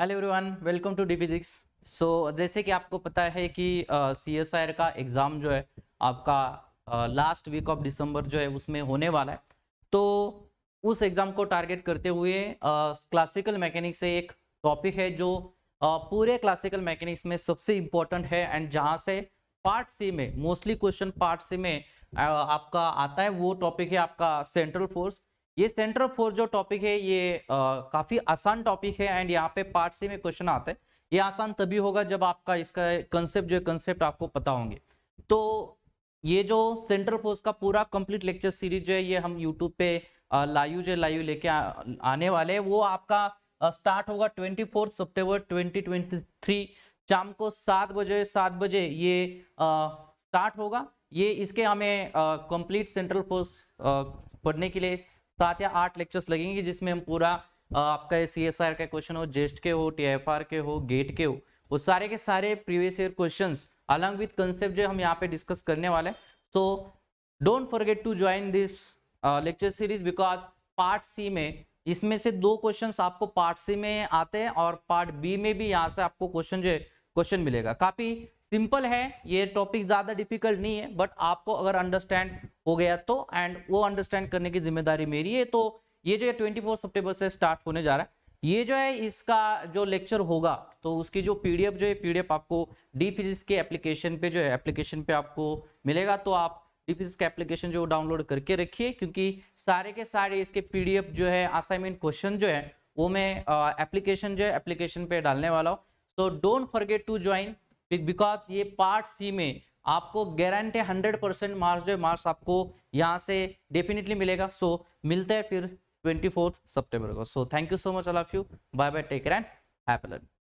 hello everyone welcome to D physics so जैसे कि आपको पता है कि सी एस आई का एग्ज़ाम जो है आपका लास्ट वीक ऑफ दिसंबर जो है उसमें होने वाला है तो उस एग्ज़ाम को टारगेट करते हुए क्लासिकल मैकेनिक्स से एक टॉपिक है जो uh, पूरे क्लासिकल मैकेनिक्स में सबसे इम्पोर्टेंट है एंड जहाँ से पार्ट सी में मोस्टली क्वेश्चन पार्ट सी में uh, आपका आता है वो टॉपिक है आपका सेंट्रल फोर्स ये सेंटर फोर जो टॉपिक है ये आ, काफी आसान टॉपिक है एंड यहाँ पे पार्ट सी में क्वेश्चन आते हैं ये आसान तभी होगा जब आपका इसका कंसेप्ट जो कंसेप्ट आपको पता होंगे तो ये जो सेंट्रल फोर्स का पूरा कंप्लीट लेक्चर सीरीज जो है ये हम यूट्यूब पे लाइव जो लाइव लेके आने वाले हैं वो आपका स्टार्ट होगा ट्वेंटी फोर्थ सितंबर 2023 शाम को सात बजे सात बजे ये स्टार्ट होगा ये इसके हमें कंप्लीट सेंट्रल फोर्स पढ़ने के लिए सात या आठ लेक्चर्स लगेंगे जिसमें हम पूरा आपका सी एस आर का क्वेश्चन हो जेस्ट e के हो टी एफ आर के हो गेट e के हो वो सारे के सारे previous year question along with concept जो हम यहाँ पे डिस्कस करने वाले हैं so don't forget to join this lecture series because part C में इसमें से दो क्वेश्चन आपको पार्ट सी में आते हैं और पार्ट बी में भी यहाँ से आपको क्वेश्चन जो है क्वेश्चन मिलेगा काफ़ी सिंपल है ये टॉपिक ज़्यादा डिफिकल्ट नहीं है बट आपको अगर अंडरस्टैंड हो गया तो एंड वो अंडरस्टैंड करने की जिम्मेदारी मेरी है तो ये जो है ट्वेंटी फोर सितंबर से स्टार्ट होने जा रहा है ये जो है इसका जो लेक्चर होगा तो उसकी जो पी जो है पी आपको डी फिजिक्स के एप्लीकेशन पे जो है एप्लीकेशन पे आपको मिलेगा तो आप डी फिजिक्स का एप्लीकेशन जो डाउनलोड करके रखिए क्योंकि सारे के सारे इसके पीडीएफ जो है असाइनमेंट क्वेश्चन जो है वो मैं एप्लीकेशन जो है एप्लीकेशन पे डालने वाला हूँ तो don't forget to join because ये पार्ट सी में आपको गारंटी हंड्रेड परसेंट मार्क्स जो है मार्क्स आपको यहाँ से डेफिनेटली मिलेगा सो so, मिलते हैं फिर ट्वेंटी फोर्थ सितंबर को so thank you so much all of you bye bye take and happy learning